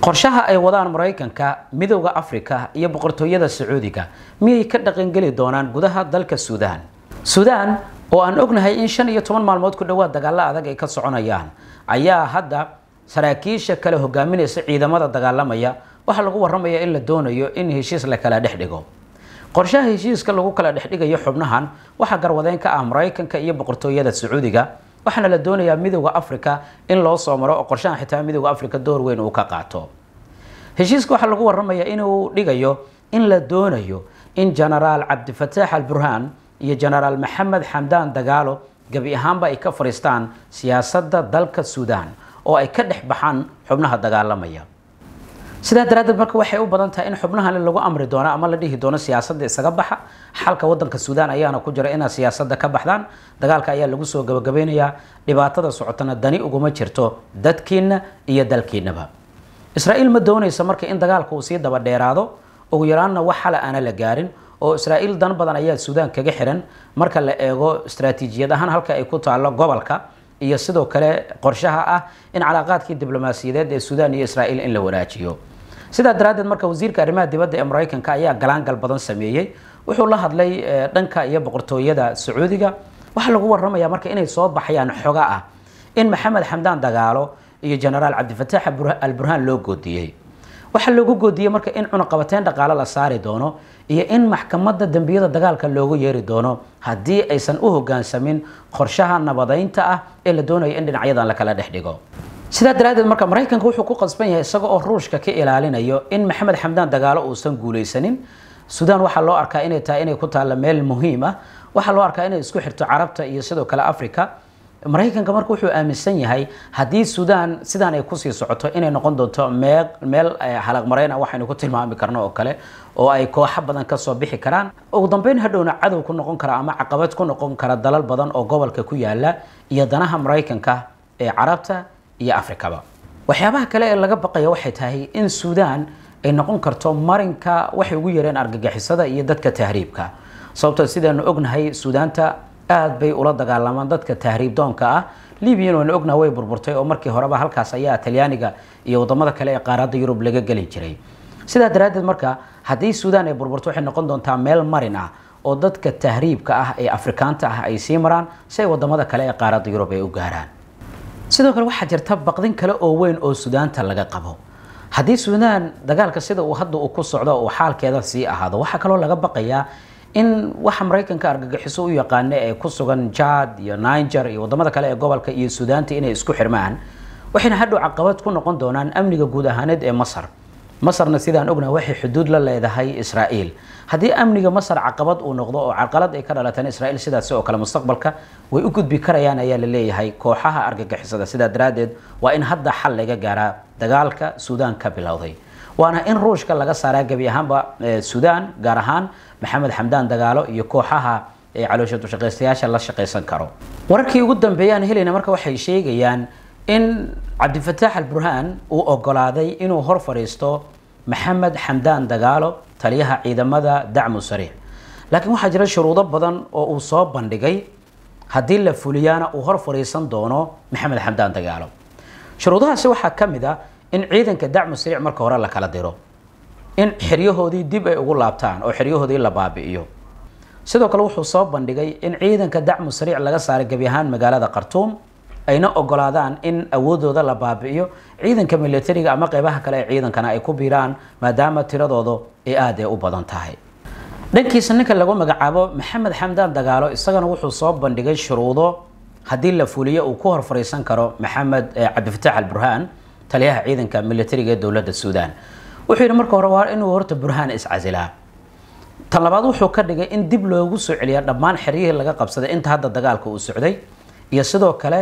qorshaha ay wadaan maraykanka midooda afrika iyo boqortooyada sacuudiga miyay ka dhaqangeli doonaan gudaha dalka suudaan suudaan oo aan ognahay in shan iyo toban maalmood ku dhowaad dagaalo adag ay ka soconayaan ayaa hadda saraakiisha kale hogaaminaysa ciidamada dagaalamaya waxaa lagu warramaya in la doonayo in heshiis la kala dhex dhigo qorshaha heshiiska lagu kala dhexdhigayo xubnahan waxaa garwadeen ka ah maraykanka iyo boqortooyada sacuudiga waxaana la doonayaa midooda africa in loo soo maro oo qorshahan xitaa midowda africa door weyn uu ka qaato heshiiska waxaa lagu warramayaa inuu dhigayo in la doonayo in jenaraal cabdifataax alburhaan iyo jenaraal maxamed xamdaan dagaalo gebi ahaanba ay ka fadhiistaan siyaasadda dalka suudaan oo ay ka dhex baxaan xubnaha dagaalamaya sidaa daraaddeed marka waxay u badan tahay in xubnahan lagu amri doono ama la dhihi doono siyaasadda isaga baxa xalka waddanka suudaan ayaana ku jira inaa siyaasadda ka baxdaan dagaalka ayaa lagu soo gabagabeynayaa dhibaatada socotana dani uguma jirto dadkiinna iyo dalkiinnaba israa'iil ma doonaysa marka in dagaalka uu sii daba dheeraado ugu yaraanna wax xala aana la gaarin oo israa'iil dan badan ayaa suudaan kaga xiran marka la eego istaraatiijiyad ahaan halka ay ku taallo gobolka iyo sidoo kale qorshaha ah in calaaqaadkii diblomaasiyadeed ee suudaan iyo israa'iil in la wanaajiyo sidaa daraaddeed marka wasiirka arrimaha dibadda ee maraykanka ayaa galaangal badan sameeyey wuxuu la hadlay eh, dhanka iyo boqortooyada sacuudiga waxaa lagu waramayaa marka inay soo baxayaan xoga ah in maxamed xamdaan dagaalo iyo jenaraal cabdifataax alburhaan loo goodiyey waxaa loogu goodiyey marka in cunaqabateyn dhaqaale la saari doono iyo in maxkamadda dembiyada dagaalka loogu yeeri doono haddii aysan u hogaansamin qorshaha nabadeynta ah ee la doonayo in dhinacyadan lakala dhex dhigo sidaa daraaddeed marka maraykanka wuxuu ku qasban yahay isaga oo ruushka ka ilaalinayo in maxamed xamdaan dagaalo uusan guulaysanin suudaan waxaa loo arkaa inay tahay inay ku taalla meel muhiim ah waxaa loo arkaa inay isku xirto carabta iyo sidoo kale africa maraykanka marka wuxuu aaminsan yahay haddii suudaan sidaan ay kusii socoto inay noqon doonto meel eh, halaqmarayn ah waxaynu ku tilmaami karno oo kale oo ay kooxo badan kasoo bixi karaan ugu dambeyn hadhowna cadow ku noqon kara ama caqabad ku noqon kara dalal badan oo gobolka ku yaala iyo danaha maraykanka ee carabta iyo afrikaba waxyaabaha kale ee laga baqaya waxay tahay in suudaan ay noqon karto marinka waxay ugu yareen argagixisada iyo dadka tahriibka sababtoo sidaanu ognahay suudaanta aad bay ula dagaalamaan dadka tahriib doonka ah libiyan waanu ognaha way burburtay oo markii horeba halkaas ayaa talyaaniga iyo wadamada kale ee qaaradda yurub laga gelin jiray sidaa daraaddeed marka haddii suudaan ay burburto waxay noqon doontaa meel marin ah oo dadka tahriibka ah ee afrikaanta ah ay sii maraan si ay wadamada kale ee qaaradda yurub ay u gaaraan sidoo kale waxaa jirta baqdin kale oo weyn oo suudaanta laga qabo haddii suudaan dagaalka sida uu hadda uu ku socdo uu xaalkeeda sii ahaado waxaa kaloo laga baqayaa in waxa maraykanka argagixiso u yaqaana ee ku sugan jad iyo niger iyo waddamada kale ee gobolka iyo sudaanta inay isku xirmaan waxayna hadhow caqabad ku noqon doonaan amniga guud ahaaneed ee masar masarna sidaan ognaha waxay xuduud la leedahay israa'iil haddii amniga masar caqabad uu noqdo oo caqalad ay ka dhalatana israa'iil sidaasi oo kale mustaqbalka way u gudbi karayaan ayaa la leeyahay kooxaha argagixisada sidaa daraaddeed waa in hadda xal laga gaaraa dagaalka suudaan ka bilowday waana in ruushka laga saaraa gebi ahaanba eh, suudaan gaar ahaan maxamed xamdaan dagaalo iyo kooxaha eh, caloosha dushaqaystayaasha la shaqaysan karo wararkii ugu dambeeyaan helayna marka waxay sheegayaan in cabdifataax alburhaan uu ogolaaday inuu hor fadhiisto maxamed xamdaan dagaalo taliyaha ciidamada dacmu sariix laakiin waxaa jira shuruudo badan oo uu soo bandhigay haddii la fuliyaana uu hor fadhiisan doono maxamed xamdaan dagaalo shuruudahaasi waxaa ka mid ah in ciidanka dacmu sariix marka hore la kala diro in xeryahoodii dib ay ugu laabtaan oo xeryahoodii la baabi'iyo sidoo kale wuxuu soo bandhigay in ciidanka dacmu sariic laga saaray gebi ahaan magaalada khartuum ayna ogolaadaan in awoodooda la baabi'iyo ciidanka milatariga ama qeybaha kale ee ciidankana ay ku biiraan maadaama tiradooda ay aada u badan tahay dhankiisa ninka lagu magacaabo maxamed xamdaan dagaalo isagana wuxuu soo bandhigay shuruudo haddii la fuliyo uu ku hor fariisan karo maxamed eh, cabdifataax alburhaan taliyaha ciidanka milatariga ee dowladda suudaan wuxuu yidhi marka hore waa inuu horta burhaan iscasilaa tan labaad wuxuu ka dhigay in dib loogu soo celiya dhammaan xeryihii laga qabsaday inta hadda dagaalka uu socday iyo sidoo kale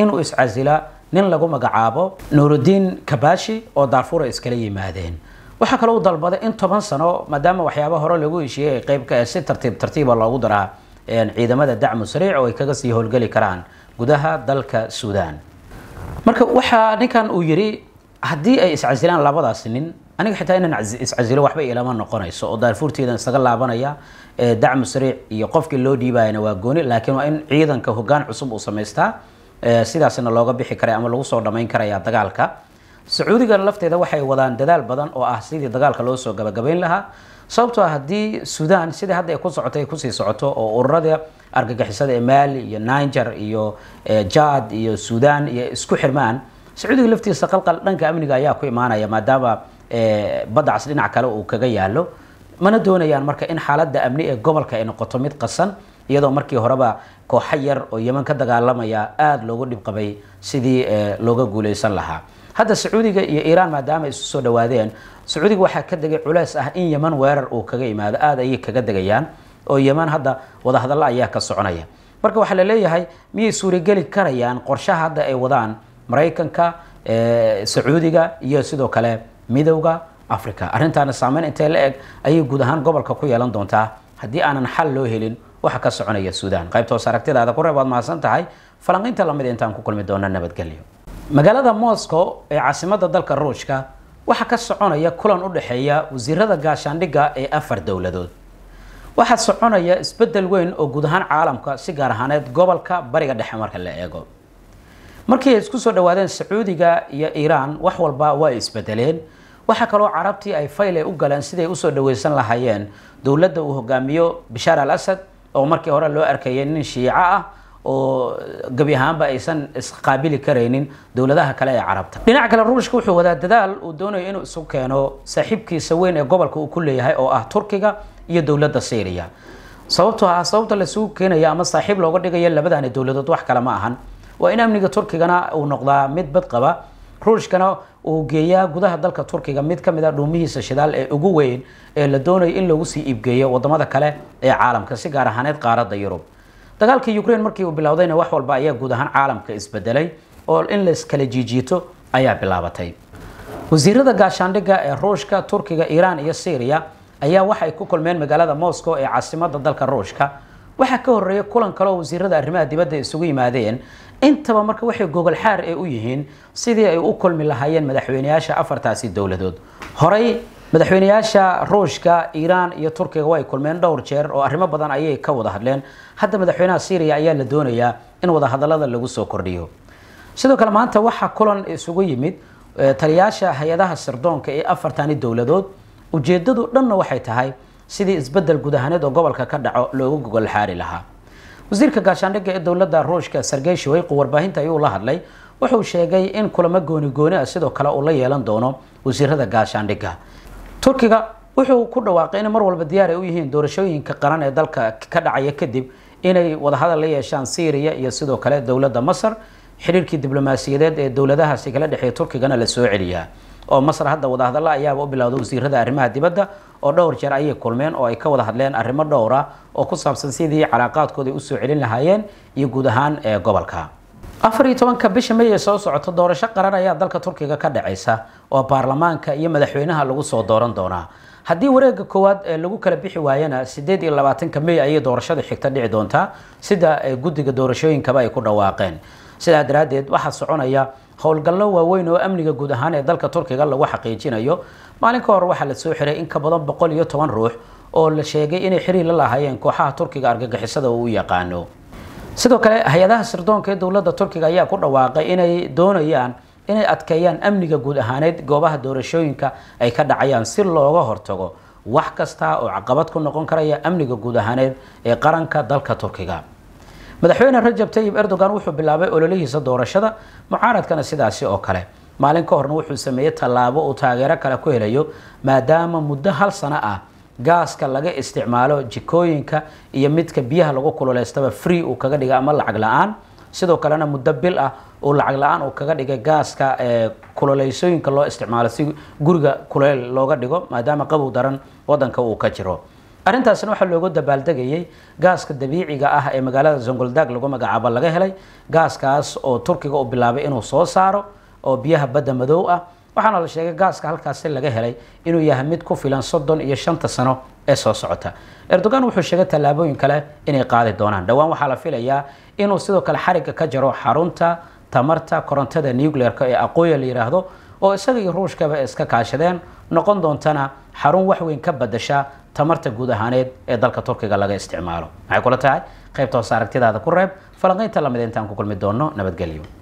inuu iscasilaa nin lagu magacaabo nuurudiin kabaashi oo daarfuura iskala yimaadeen waxaa kaloo u dalbaday in toban sano maadaama waxyaaba hore lagu heshiiyey qaybka si tartiib tartiiba ah loogu daraa ciidamada dacmu sariic oo ay kaga sii howlgeli karaan gudaha dalka suudaan marka waxaa ninkan uu yidhi haddii ay iscasilaan labadaas nin aniga xitaa inaan iscasilo waxba ilama noqonayso oo daarfuurteedan isaga laabanaya dacmu sariic iyo qofkii loo dhiibayana waa gooni laakiin waa in ciidanka hogaan cusub uu samaystaa sidaasna looga bixi karay ama lagu soo dhamayn karaya dagaalka sacuudigan lafteeda waxay wadaan dadaal badan oo ah sidii dagaalka loo soo gabagabayn lahaa sababtoo ah haddii sudan sidai hadda ay ku socotay ay kusii socoto oo ururada argagixisada ee maali iyo niger iyo jad iyo sudan iyo isku xirmaan sacuudiga laftiisa qalqal dhanka amniga ayaa ku imaanaya maadaama badacas dhinac kale uu kaga yaalo mana doonayaan marka in xaaladda amni ee gobolka ay noqoto mid qasan iyadoo markii horeba kooxo yar oo yeman ka dagaalamaya aad loogu dhibqabay sidii eh, looga guuleysan lahaa hadda sacuudiga iyo iiraan maadaama isu soo dhawaadeen sacuudiga waxaa ka degay culeys ah in yeman weerar uu kaga yimaado aada ayay kaga degayaan oo yeman hadda wadahadallo ayaa ka soconaya marka waxaa la miyay suurageli karayaan qorshaha hadda ay wadaan maraykanka eh, sacuudiga iyo sidoo kale midowda africa arrintaana saameyn intee la eg ayay guud ahaan gobolka ku yeelan doontaa haddii aanan xal loo helin waxa ka soconaya suudaan qaybta hoos aragtidaada ku reeb mahadsan tahay falanqiinta lamid intaan ku kulmi doona nabadgelyo magaalada moscow ee caasimada dalka ruushka waxaa ka soconaya kulan u dhexeeya wasiirada gaashaandhigga ee afar dowladood waxaa soconaya isbeddel weyn oo guud ahaan caalamka si gaar ahaaneed gobolka bariga dhexe marka la eego markii ay isku soo dhawaadeen sacuudiga iyo iiraan wax walba waa isbedeleen waxaa kaloo carabtii ay faylay u galeen siday usoo dhaweysan lahaayeen dowladda uu hogaamiyo bashaar al asad oo markii hore loo arkayay nin shiico ah oo gebi ahaanba aysan isqaabili karaynin dowladaha kale ee carabta dhinaca kale ruushka wuxuu wadaa dadaal uu doonayo inuu isu keeno saaxiibkiisa weyn ee gobolka uu ku leeyahay oo ah turkiga iyo dowladda syriya sababto ah sababta lasugu keenaya ama saaxiib looga dhigaya labadaani dowladood wax kale ma ahan waa in amniga turkigana uu noqdaa mid badqaba ruushkana uu geeyaa gudaha dalka turkiga mid ka mid a ah dhuumihiisa shidaal ee ugu weyn ee la doonayo in lagu sii iibgeeyo waddamada kale ee caalamka si gaar ahaaneed qaaradda yurub dagaalka ukraine markii uu bilowdayna wax walba ayaa guud ahaan caalamka isbedelay oo in layskala jiijiito ayaa bilaabatay wasiirada gaashaandhigga ee ruushka turkiga iiraan iyo syriya ayaa waxay ku kulmeen magaalada moscow ee caasimada dalka ruushka waxaa ka horreeya kulan kale oo wasiirada arrimaha dibadda isugu yimaadeen intaba marka waxay gogol xaar ay u yihiin sidii ay u kulmi lahaayeen madaxweyneyaasha afartaasi dowladood horay madaxweyneyaasha ruushka iiraan iyo turkiga ay kulmeen dhowr jeer oo arrimo badan ayay ka wada hadleen hadda madaxweynaha syriya ayaa la doonayaa in wadahadalada lagu soo kordhiyo sidoo kale maanta waxaa kulan isugu yimid eh, taliyaasha hay-adaha sirdoonka ee afartani dowladood ujeedadu dhanna waxay tahay sidii isbedel guud ahaaneed oo gobolka ka dhaco loogu gogol xaari lahaa wasiirka gaashaandhigga ee dowladda ruushka sargey showyqu warbaahinta ayuu la hadlay wuxuu sheegay in kulamo gooni gooni ah sidoo kale uu la yeelan doono wasiirada gaashaandhigga turkiga wuxuu ku dhawaaqay inay mar walba diyaar ay u yihiin doorashooyinka qaran ee dalka ka dhacaya kadib inay wadahadal la yeeshaan syriya iyo sidoo kale dowladda masar xiriirkii diblomaasiyadeed ee dowladahaasi kala dhexeeya turkigana la soo celiyaa oo masar hadda wadahadalla ayaaba u bilowda wasiirada arrimaha dibadda oo dhowr jeer ayay kulmeen oo ay ka wada hadleen arrimo dhowra oo ku saabsan sidii calaaqaadkooda ay usoo celin lahaayeen iyo guud ahaan ee gobolka afar iyo tobanka bisha may meyee soo socota doorasho qaran ayaa dalka turkiga ka dhacaysa oo baarlamaanka iyo madaxweynaha lagu soo dooran doonaa haddii wareega koowaad lagu kala bixi waayana sideed iyo labaatanka may ayay doorashada xigta dhici doontaa sida guddiga doorashooyinkaba ay ku dhawaaqeen sidaa daraaddeed waxaa soconaya howlgallo waaweyn oo amniga guud ahaan ee dalka turkiga lagu xaqiijinayo maalin ka hor waxaa la soo xiray in ka badan boqol iyo toban ruux oo la sheegay inay xiriir la lahaayeen kooxaha turkiga argagixisada uu u yaqaano sidoo kale hay-adaha sirdoonka ee dowladda turkiga ayaa ku dhawaaqay inay doonayaan inay adkeeyaan amniga guud ahaaneed goobaha doorashooyinka ay ka dhacayaan si looga hortago wax kasta oo caqabad ku noqon karaya amniga guud ahaaneed ee qaranka dalka turkiga madaxweyne rajab tayib erdogan wuxuu bilaabay ololihiisa doorashada mucaaradkana sidaasi oo kale maalin ka horna wuxuu sameeyey tallaabo uu taageero kale ku helayo maadaama muddo hal sano ah gaaska laga isticmaalo jikooyinka iyo midka biyaha lagu kululeystaba free uu kaga dhiga ama lacag la-aan sidoo kalena muddo bil ah uu lacag la-aan uu kaga dhigay gaaska eh, kululeysooyinka loo isticmaalo si guriga kuleyl looga dhigo maadaama qabow daran wadanka uu ka jiro arrintaasna waxaa loogu dabaaldegayay gaaska dabiiciga ah ee magaalada zongoldag lagu magacaabo laga helay gaaskaas oo turkiga u bilaabay inuu soo saaro oo biyaha badda madow ah waxaana la sheegay gaaska halkaasi laga helay inuu yahay mid ku filan soddon iyo shanta sano ee soo socota erdogan wuxuu sheegay tallaabooyin kale inay qaadi doonaan dhowaan waxaa la filayaa inuu sidoo kale xarigga ka jaro xarunta tamarta korontada nucleer ee aqooya la yidhaahdo oo isaga iyo ruushkaba iska kaashadeen noqon doontana xarun waxweyn ka badasha tamarta guud ahaaneed ee dalka turkiga laga isticmaalo maxay kula tahay qaybta hoose aragtidaada ku reeb falanqaynta lamid intaan ku kulmi doonno nabadgelyo